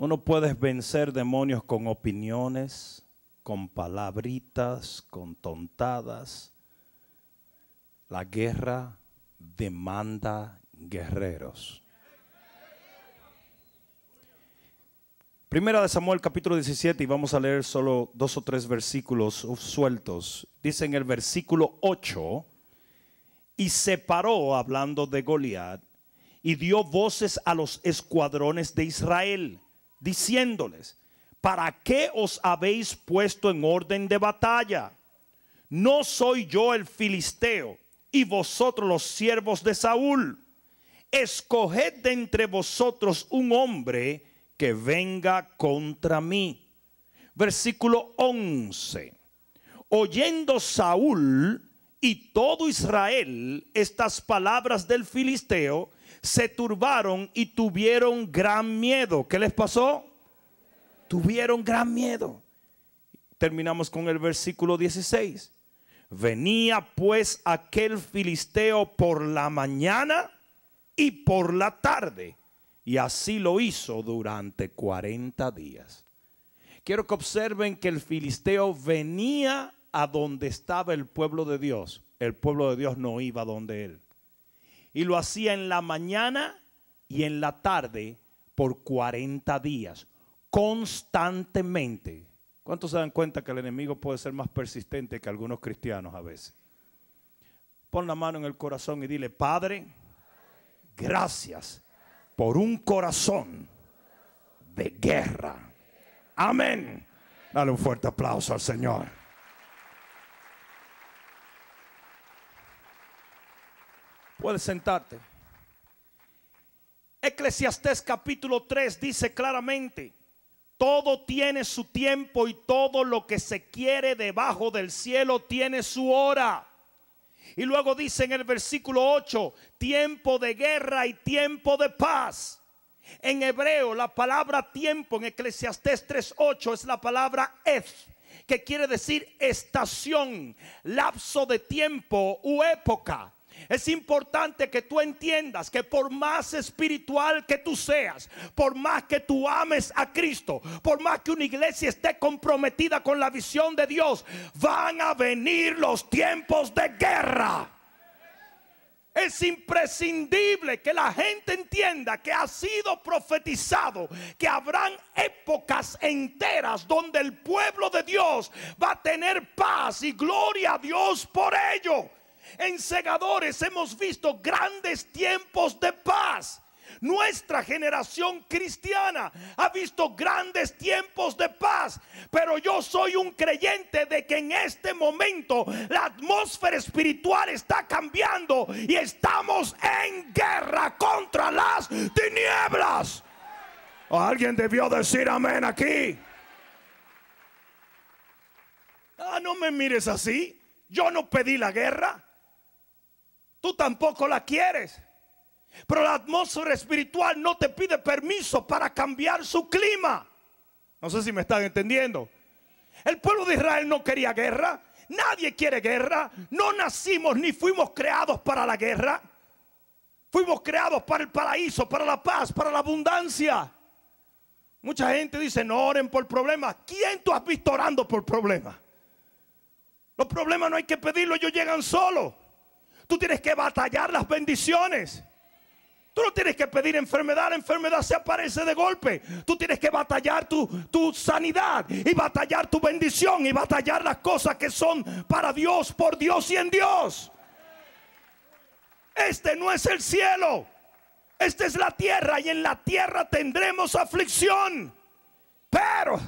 Uno puede vencer demonios con opiniones, con palabritas, con tontadas. La guerra demanda guerreros. Primera de Samuel capítulo 17 y vamos a leer solo dos o tres versículos sueltos. Dice en el versículo 8, y se paró hablando de Goliat y dio voces a los escuadrones de Israel diciéndoles, ¿para qué os habéis puesto en orden de batalla? No soy yo el filisteo y vosotros los siervos de Saúl. Escoged de entre vosotros un hombre que venga contra mí. Versículo 11. Oyendo Saúl y todo Israel estas palabras del filisteo, se turbaron y tuvieron gran miedo. ¿Qué les pasó? Tuvieron gran miedo. Terminamos con el versículo 16. Venía pues aquel filisteo por la mañana y por la tarde. Y así lo hizo durante 40 días. Quiero que observen que el filisteo venía a donde estaba el pueblo de Dios. El pueblo de Dios no iba donde él y lo hacía en la mañana y en la tarde por 40 días, constantemente. ¿Cuántos se dan cuenta que el enemigo puede ser más persistente que algunos cristianos a veces? Pon la mano en el corazón y dile, Padre, gracias por un corazón de guerra. Amén. Dale un fuerte aplauso al Señor. Puedes sentarte. Eclesiastés capítulo 3 dice claramente, todo tiene su tiempo y todo lo que se quiere debajo del cielo tiene su hora. Y luego dice en el versículo 8, tiempo de guerra y tiempo de paz. En hebreo la palabra tiempo en Eclesiastés 3.8 es la palabra ez, que quiere decir estación, lapso de tiempo u época. Es importante que tú entiendas que por más espiritual que tú seas, por más que tú ames a Cristo, por más que una iglesia esté comprometida con la visión de Dios, van a venir los tiempos de guerra. Es imprescindible que la gente entienda que ha sido profetizado, que habrán épocas enteras donde el pueblo de Dios va a tener paz y gloria a Dios por ello. En segadores hemos visto grandes tiempos de paz. Nuestra generación cristiana ha visto grandes tiempos de paz, pero yo soy un creyente de que en este momento la atmósfera espiritual está cambiando y estamos en guerra contra las tinieblas. Alguien debió decir amén aquí. Ah, no me mires así. Yo no pedí la guerra tú tampoco la quieres. Pero la atmósfera espiritual no te pide permiso para cambiar su clima. No sé si me están entendiendo. El pueblo de Israel no quería guerra. Nadie quiere guerra. No nacimos ni fuimos creados para la guerra. Fuimos creados para el paraíso, para la paz, para la abundancia. Mucha gente dice, no oren por problemas. ¿Quién tú has visto orando por problemas? Los problemas no hay que pedirlos, ellos llegan solos. Tú tienes que batallar las bendiciones. Tú no tienes que pedir enfermedad, la enfermedad se aparece de golpe. Tú tienes que batallar tu, sanidad y batallar tu bendición y batallar las cosas que son para Dios, por Dios y en Dios. Este no es el cielo, esta es la tierra y en la tierra tendremos aflicción. Pero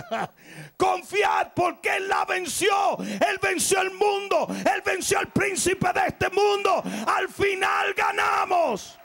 confiad porque Él la venció. Él venció el mundo. Él venció al príncipe de este mundo. Al final ganamos.